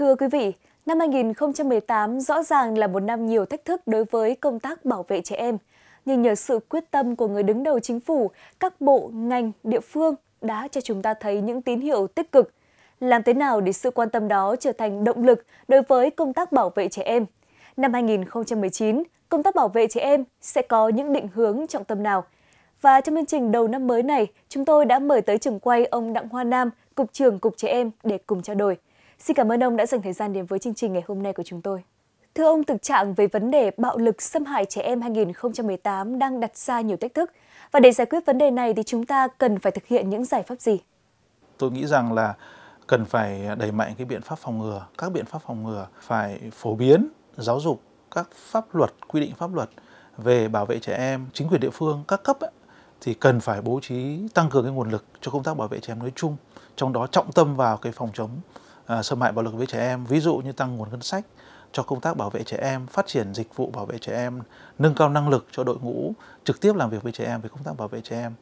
Thưa quý vị, năm 2018 rõ ràng là một năm nhiều thách thức đối với công tác bảo vệ trẻ em. Nhưng nhờ sự quyết tâm của người đứng đầu chính phủ, các bộ, ngành, địa phương đã cho chúng ta thấy những tín hiệu tích cực. Làm thế nào để sự quan tâm đó trở thành động lực đối với công tác bảo vệ trẻ em? Năm 2019, công tác bảo vệ trẻ em sẽ có những định hướng trọng tâm nào? Và trong chương trình đầu năm mới này, chúng tôi đã mời tới trường quay ông Đặng Hoa Nam, Cục trưởng Cục Trẻ Em để cùng trao đổi. Xin cảm ơn ông đã dành thời gian đến với chương trình ngày hôm nay của chúng tôi. Thưa ông, thực trạng về vấn đề bạo lực xâm hại trẻ em 2018 đang đặt ra nhiều thách thức. Và để giải quyết vấn đề này thì chúng ta cần phải thực hiện những giải pháp gì? Tôi nghĩ rằng là cần phải đẩy mạnh cái biện pháp phòng ngừa, các biện pháp phòng ngừa phải phổ biến, giáo dục các pháp luật, quy định pháp luật về bảo vệ trẻ em, chính quyền địa phương, các cấp ấy, thì cần phải bố trí tăng cường cái nguồn lực cho công tác bảo vệ trẻ em nói chung, trong đó trọng tâm vào cái phòng chống à, xâm hại bạo lực với trẻ em ví dụ như tăng nguồn ngân sách cho công tác bảo vệ trẻ em phát triển dịch vụ bảo vệ trẻ em nâng cao năng lực cho đội ngũ trực tiếp làm việc với trẻ em về công tác bảo vệ trẻ em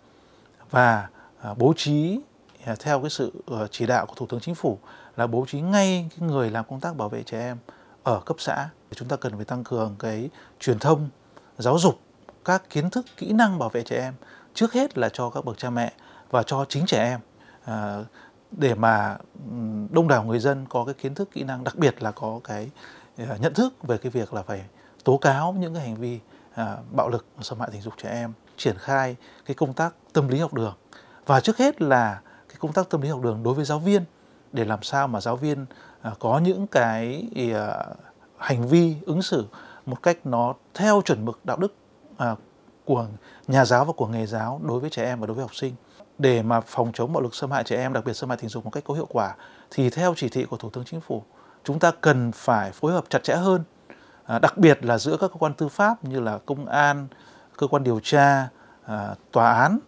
và à, bố trí à, theo cái sự ờ, chỉ đạo của thủ tướng chính phủ là bố trí ngay cái người làm công tác bảo vệ trẻ em ở cấp xã chúng ta cần phải tăng cường cái truyền thông giáo dục các kiến thức kỹ năng bảo vệ trẻ em trước hết là cho các bậc cha mẹ và cho chính trẻ em à, để mà đông đảo người dân có cái kiến thức kỹ năng đặc biệt là có cái ờ, nhận thức về cái việc là phải tố cáo những cái hành vi à, bạo lực xâm hại tình dục trẻ em triển khai cái công tác tâm lý học đường và trước hết là cái công tác tâm lý học đường đối với giáo viên để làm sao mà giáo viên à, có những cái à, hành vi ứng xử một cách nó theo chuẩn mực đạo đức của nhà giáo và của nghề giáo đối với trẻ em và đối với học sinh để mà phòng chống bạo lực xâm hại trẻ em, đặc biệt xâm hại tình dục một cách có hiệu quả thì theo chỉ thị của Thủ tướng Chính phủ, chúng ta cần phải phối hợp chặt chẽ hơn, à, đặc biệt là giữa các cơ quan tư pháp như là công an, cơ quan điều tra, à, tòa án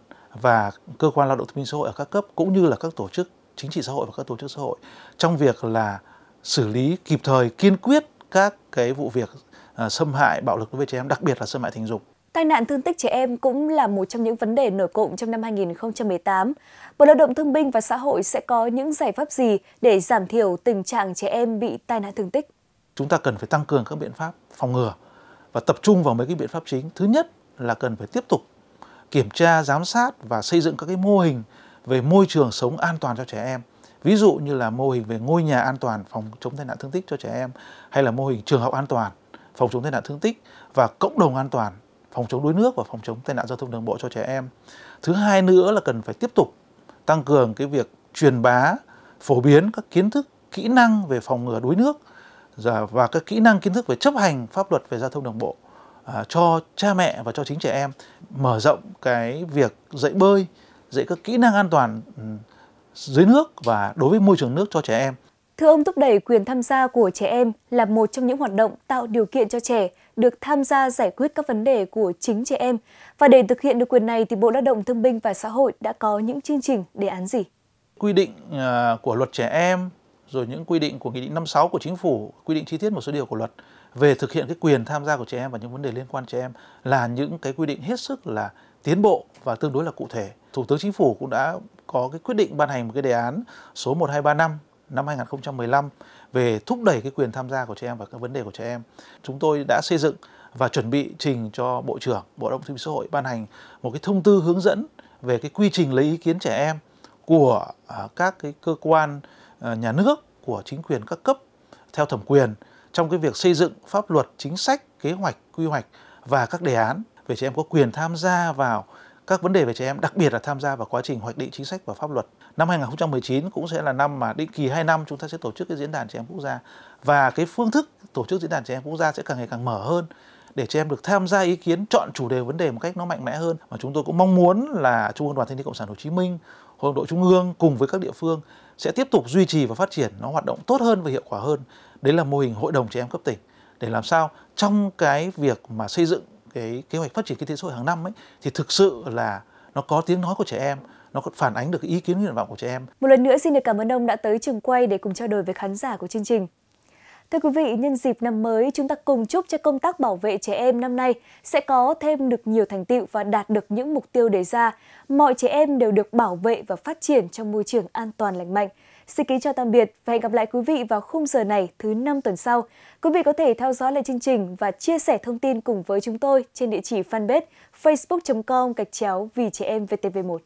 và cơ quan lao động thương minh xã hội ở các cấp cũng như là các tổ chức chính trị xã hội và các tổ chức xã hội trong việc là xử lý kịp thời kiên quyết các cái vụ việc à, xâm hại bạo lực đối với trẻ em, đặc biệt là xâm hại tình dục Tai nạn thương tích trẻ em cũng là một trong những vấn đề nổi cộng trong năm 2018. Bộ Lao động Thương binh và Xã hội sẽ có những giải pháp gì để giảm thiểu tình trạng trẻ em bị tai nạn thương tích? Chúng ta cần phải tăng cường các biện pháp phòng ngừa và tập trung vào mấy cái biện pháp chính. Thứ nhất là cần phải tiếp tục kiểm tra, giám sát và xây dựng các cái mô hình về môi trường sống an toàn cho trẻ em. Ví dụ như là mô hình về ngôi nhà an toàn phòng chống tai nạn thương tích cho trẻ em hay là mô hình trường học an toàn phòng chống tai nạn thương tích và cộng đồng an toàn phòng chống đuối nước và phòng chống tai nạn giao thông đường bộ cho trẻ em. Thứ hai nữa là cần phải tiếp tục tăng cường cái việc truyền bá, phổ biến các kiến thức, kỹ năng về phòng ngừa đuối nước dạ, và các kỹ năng kiến thức về chấp hành pháp luật về giao thông đường bộ à, cho cha mẹ và cho chính trẻ em mở rộng cái việc dạy bơi, dạy các kỹ năng an toàn ừ, dưới nước và đối với môi trường nước cho trẻ em. Thưa ông, thúc đẩy quyền tham gia của trẻ em là một trong những hoạt động tạo điều kiện cho trẻ được tham gia giải quyết các vấn đề của chính trẻ em. Và để thực hiện được quyền này thì Bộ Lao động Thương binh và Xã hội đã có những chương trình đề án gì? Quy định à, của luật trẻ em rồi những quy định của Nghị định 56 của Chính phủ, quy định chi tiết một số điều của luật về thực hiện cái quyền tham gia của trẻ em và những vấn đề liên quan trẻ em là những cái quy định hết sức là tiến bộ và tương đối là cụ thể. Thủ tướng Chính phủ cũng đã có cái quyết định ban hành một cái đề án số 1235 năm 2015 về thúc đẩy cái quyền tham gia của trẻ em và các vấn đề của trẻ em. Chúng tôi đã xây dựng và chuẩn bị trình cho Bộ trưởng Bộ Lao động Thương xã hội ban hành một cái thông tư hướng dẫn về cái quy trình lấy ý kiến trẻ em của à, các cái cơ quan à, nhà nước của chính quyền các cấp theo thẩm quyền trong cái việc xây dựng pháp luật, chính sách, kế hoạch, quy hoạch và các đề án về trẻ em có quyền tham gia vào các vấn đề về trẻ em, đặc biệt là tham gia vào quá trình hoạch định chính sách và pháp luật. Năm 2019 cũng sẽ là năm mà định kỳ 2 năm chúng ta sẽ tổ chức cái diễn đàn trẻ em quốc gia và cái phương thức tổ chức diễn đàn trẻ em quốc gia sẽ càng ngày càng mở hơn để trẻ em được tham gia ý kiến chọn chủ đề vấn đề một cách nó mạnh mẽ hơn và chúng tôi cũng mong muốn là Trung ương Đoàn Thanh niên Cộng sản Hồ Chí Minh, Hội đồng đội Trung ương cùng với các địa phương sẽ tiếp tục duy trì và phát triển nó hoạt động tốt hơn và hiệu quả hơn. Đấy là mô hình hội đồng trẻ em cấp tỉnh để làm sao trong cái việc mà xây dựng cái kế hoạch phát triển kinh tế xã hội hàng năm ấy thì thực sự là nó có tiếng nói của trẻ em nó có phản ánh được ý kiến nguyện vọng của trẻ em. Một lần nữa xin được cảm ơn ông đã tới trường quay để cùng trao đổi với khán giả của chương trình. Thưa quý vị, nhân dịp năm mới, chúng ta cùng chúc cho công tác bảo vệ trẻ em năm nay sẽ có thêm được nhiều thành tựu và đạt được những mục tiêu đề ra. Mọi trẻ em đều được bảo vệ và phát triển trong môi trường an toàn lành mạnh. Xin kính chào tạm biệt và hẹn gặp lại quý vị vào khung giờ này thứ năm tuần sau. Quý vị có thể theo dõi lại chương trình và chia sẻ thông tin cùng với chúng tôi trên địa chỉ fanpage facebook.com gạch chéo vì trẻ em VTV1.